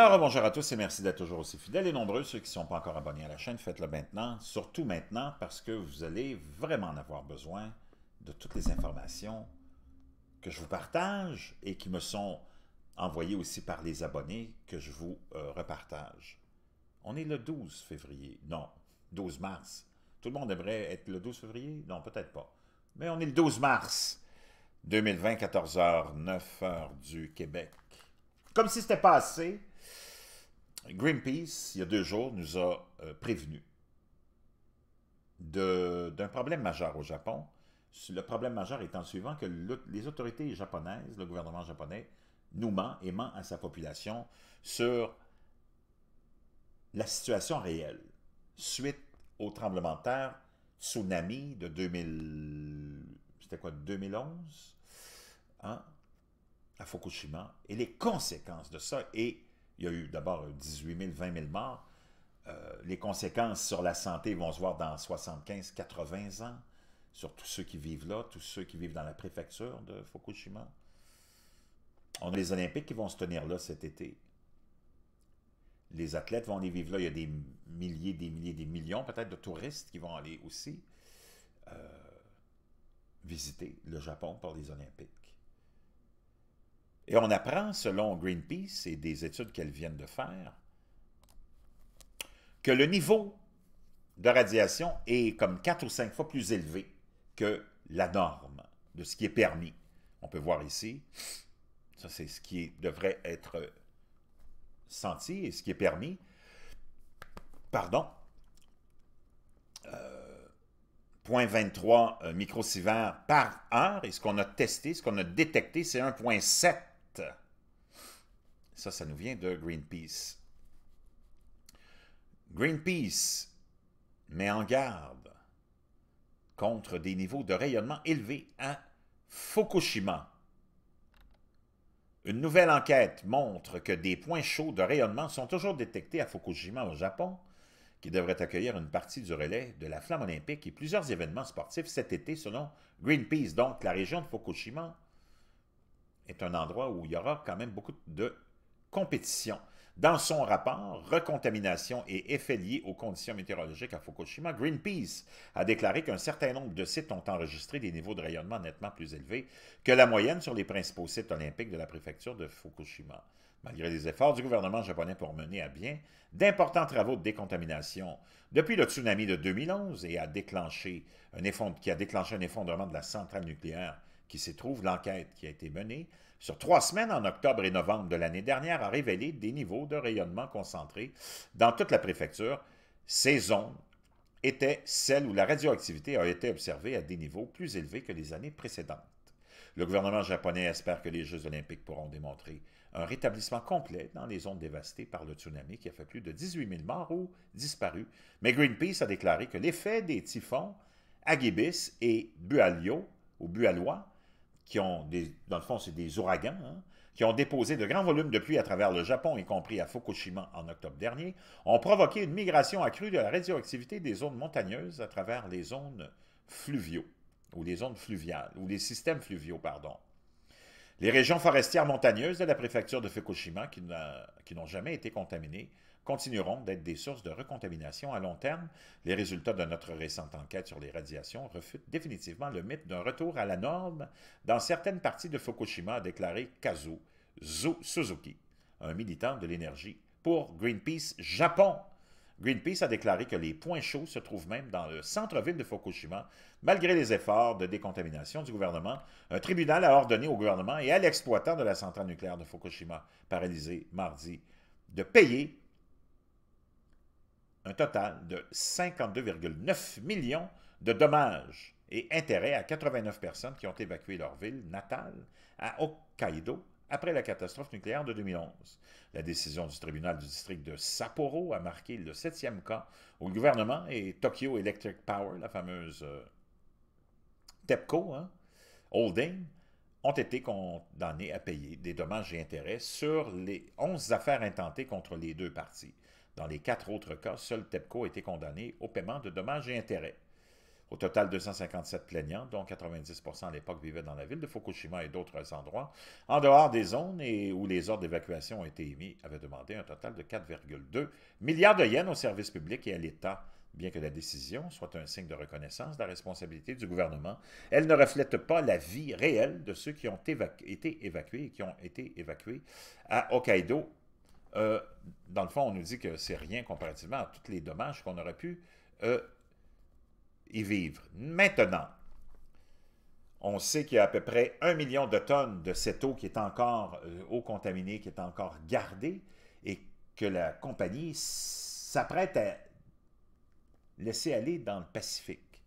Alors, bonjour à tous et merci d'être toujours aussi fidèles et nombreux. Ceux qui ne sont pas encore abonnés à la chaîne, faites-le maintenant, surtout maintenant, parce que vous allez vraiment avoir besoin de toutes les informations que je vous partage et qui me sont envoyées aussi par les abonnés que je vous euh, repartage. On est le 12 février, non, 12 mars. Tout le monde aimerait être le 12 février? Non, peut-être pas. Mais on est le 12 mars 2020, 14h, 9h du Québec. Comme si c'était pas assez, Greenpeace, il y a deux jours, nous a euh, prévenus d'un problème majeur au Japon. Le problème majeur étant suivant, que les autorités japonaises, le gouvernement japonais, nous ment et ment à sa population sur la situation réelle suite au tremblement de terre, tsunami de 2000... C'était quoi? 2011? Hein, à Fukushima. Et les conséquences de ça et il y a eu d'abord 18 000, 20 000 morts. Euh, les conséquences sur la santé vont se voir dans 75, 80 ans, sur tous ceux qui vivent là, tous ceux qui vivent dans la préfecture de Fukushima. On a les Olympiques qui vont se tenir là cet été. Les athlètes vont aller vivre là. Il y a des milliers, des milliers, des millions peut-être de touristes qui vont aller aussi euh, visiter le Japon par les Olympiques. Et on apprend, selon Greenpeace et des études qu'elles viennent de faire, que le niveau de radiation est comme 4 ou 5 fois plus élevé que la norme de ce qui est permis. On peut voir ici, ça c'est ce qui devrait être senti et ce qui est permis. Pardon. Euh, 0.23 euh, microsieverts par heure, et ce qu'on a testé, ce qu'on a détecté, c'est 1.7 ça, ça nous vient de Greenpeace. Greenpeace met en garde contre des niveaux de rayonnement élevés à Fukushima. Une nouvelle enquête montre que des points chauds de rayonnement sont toujours détectés à Fukushima au Japon, qui devrait accueillir une partie du relais de la flamme olympique et plusieurs événements sportifs cet été selon Greenpeace. Donc, la région de Fukushima est un endroit où il y aura quand même beaucoup de compétition. Dans son rapport, recontamination et effets liés aux conditions météorologiques à Fukushima, Greenpeace a déclaré qu'un certain nombre de sites ont enregistré des niveaux de rayonnement nettement plus élevés que la moyenne sur les principaux sites olympiques de la préfecture de Fukushima. Malgré les efforts du gouvernement japonais pour mener à bien d'importants travaux de décontamination depuis le tsunami de 2011 et a déclenché un qui a déclenché un effondrement de la centrale nucléaire qui s'y trouve, l'enquête qui a été menée sur trois semaines en octobre et novembre de l'année dernière a révélé des niveaux de rayonnement concentrés dans toute la préfecture. Ces zones étaient celles où la radioactivité a été observée à des niveaux plus élevés que les années précédentes. Le gouvernement japonais espère que les Jeux olympiques pourront démontrer un rétablissement complet dans les zones dévastées par le tsunami qui a fait plus de 18 000 morts ou disparus, mais Greenpeace a déclaré que l'effet des typhons Gibis et Bualio, au Bualois, qui ont, dans le fond, c'est des ouragans, hein, qui ont déposé de grands volumes de pluie à travers le Japon, y compris à Fukushima en octobre dernier, ont provoqué une migration accrue de la radioactivité des zones montagneuses à travers les zones fluviaux, ou les zones fluviales, ou les systèmes fluviaux, pardon. Les régions forestières montagneuses de la préfecture de Fukushima, qui n'ont jamais été contaminées, continueront d'être des sources de recontamination à long terme. Les résultats de notre récente enquête sur les radiations refutent définitivement le mythe d'un retour à la norme dans certaines parties de Fukushima, a déclaré Kazu Suzuki, un militant de l'énergie pour Greenpeace Japon. Greenpeace a déclaré que les points chauds se trouvent même dans le centre-ville de Fukushima. Malgré les efforts de décontamination du gouvernement, un tribunal a ordonné au gouvernement et à l'exploitant de la centrale nucléaire de Fukushima, paralysée mardi, de payer un total de 52,9 millions de dommages et intérêts à 89 personnes qui ont évacué leur ville natale à Hokkaido après la catastrophe nucléaire de 2011. La décision du tribunal du district de Sapporo a marqué le septième cas où le gouvernement et Tokyo Electric Power, la fameuse euh, TEPCO, hein, Holding, ont été condamnés à payer des dommages et intérêts sur les 11 affaires intentées contre les deux parties. Dans les quatre autres cas, seul TEPCO a été condamné au paiement de dommages et intérêts. Au total, 257 plaignants, dont 90 à l'époque vivaient dans la ville de Fukushima et d'autres endroits, en dehors des zones et où les ordres d'évacuation ont été émis, avaient demandé un total de 4,2 milliards de yens au services publics et à l'État. Bien que la décision soit un signe de reconnaissance de la responsabilité du gouvernement, elle ne reflète pas la vie réelle de ceux qui ont été évacués et qui ont été évacués à Hokkaido euh, dans le fond, on nous dit que c'est rien comparativement à tous les dommages qu'on aurait pu euh, y vivre. Maintenant, on sait qu'il y a à peu près un million de tonnes de cette eau qui est encore euh, eau contaminée, qui est encore gardée, et que la compagnie s'apprête à laisser aller dans le Pacifique.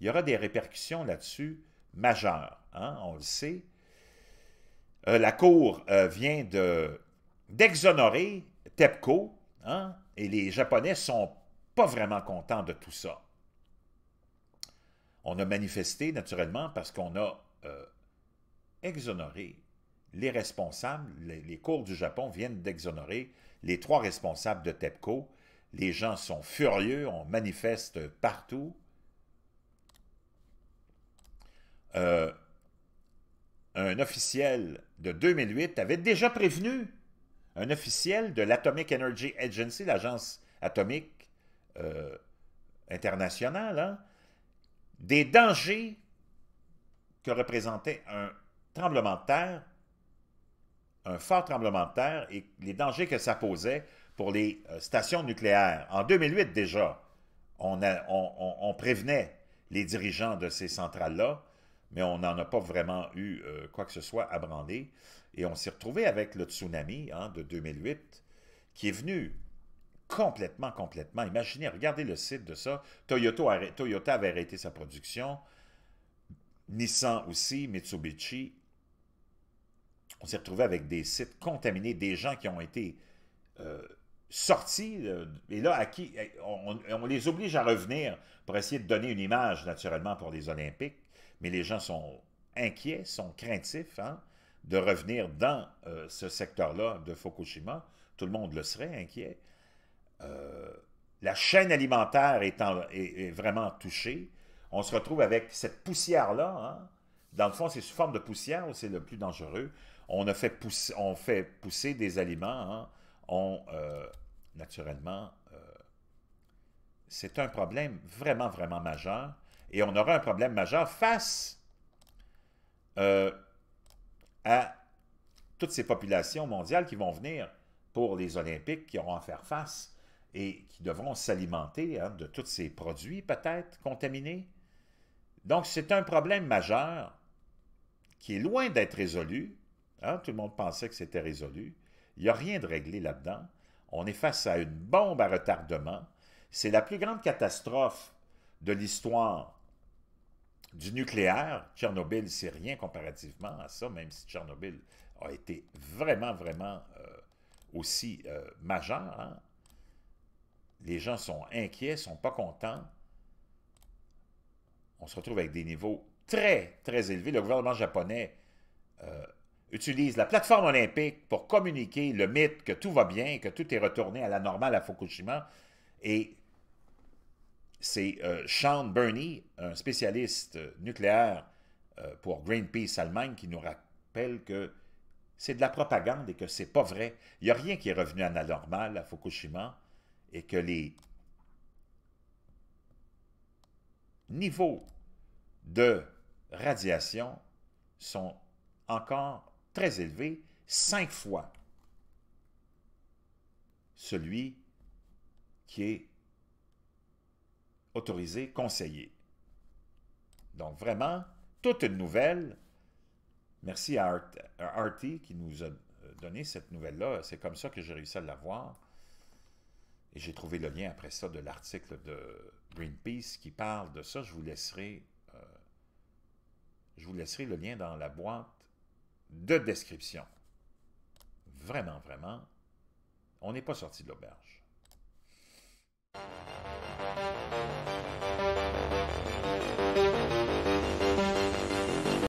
Il y aura des répercussions là-dessus majeures, hein, on le sait. la Cour vient de d'exonérer TEPCO, hein, et les Japonais sont pas vraiment contents de tout ça. On a manifesté naturellement parce qu'on a euh, exonéré les responsables, les, cours du Japon viennent d'exonérer les trois responsables de TEPCO. Les gens sont furieux, on manifeste partout. Euh, un officiel de 2008 avait déjà prévenu un officiel de l'Atomic Energy Agency, l'agence atomique euh, internationale, hein, des dangers que représentait un tremblement de terre, un fort tremblement de terre et les dangers que ça posait pour les euh, stations nucléaires. En 2008 déjà, on, prévenait les dirigeants de ces centrales-là, mais on n'en a pas vraiment eu euh, quoi que ce soit à brander. Et on s'est retrouvé avec le tsunami hein, de 2008 qui est venu complètement, complètement. Imaginez, regardez le site de ça. Toyota, avait arrêté sa production. Nissan aussi, Mitsubishi. On s'est retrouvé avec des sites contaminés, des gens qui ont été euh, sortis. Euh, et là, à qui, eh, on, on, les oblige à revenir pour essayer de donner une image, naturellement, pour les Olympiques. Mais les gens sont inquiets, sont craintifs. Hein? de revenir dans euh, ce secteur-là de Fukushima, tout le monde le serait inquiet. Euh, la chaîne alimentaire est, vraiment touchée. On se retrouve avec cette poussière-là. Hein. Dans le fond, c'est sous forme de poussière où c'est le plus dangereux. On, a fait, pousser, on fait pousser des aliments. Hein. Euh, naturellement, c'est un problème vraiment, vraiment majeur. Et on aura un problème majeur face à toutes ces populations mondiales qui vont venir pour les Olympiques, qui auront à faire face et qui devront s'alimenter hein, de tous ces produits peut-être contaminés. Donc c'est un problème majeur qui est loin d'être résolu. Hein. tout le monde pensait que c'était résolu. Il n'y a rien de réglé là-dedans. On est face à une bombe à retardement. C'est la plus grande catastrophe de l'histoire du nucléaire, Tchernobyl, c'est rien comparativement à ça, même si Tchernobyl a été vraiment, vraiment euh, aussi euh, majeur. Hein. Les gens sont inquiets, sont pas contents. On se retrouve avec des niveaux très, très élevés. Le gouvernement japonais euh, utilise la plateforme olympique pour communiquer le mythe que tout va bien, que tout est retourné à la normale à Fukushima. Et c'est euh, Sean Burney, un spécialiste euh, nucléaire euh, pour Greenpeace Allemagne, qui nous rappelle que c'est de la propagande et que c'est pas vrai. Il n'y a rien qui est revenu à la à Fukushima et que les niveaux de radiation sont encore très élevés, cinq fois celui qui est autorisé, conseillé. Donc vraiment, toute une nouvelle. Merci à Artie qui nous a donné cette nouvelle-là. C'est comme ça que j'ai réussi à l'avoir. Et j'ai trouvé le lien après ça de l'article de Greenpeace qui parle de ça. Je vous laisserai, euh, je vous laisserai le lien dans la boîte de description. Vraiment, vraiment, on n'est pas sorti de l'auberge.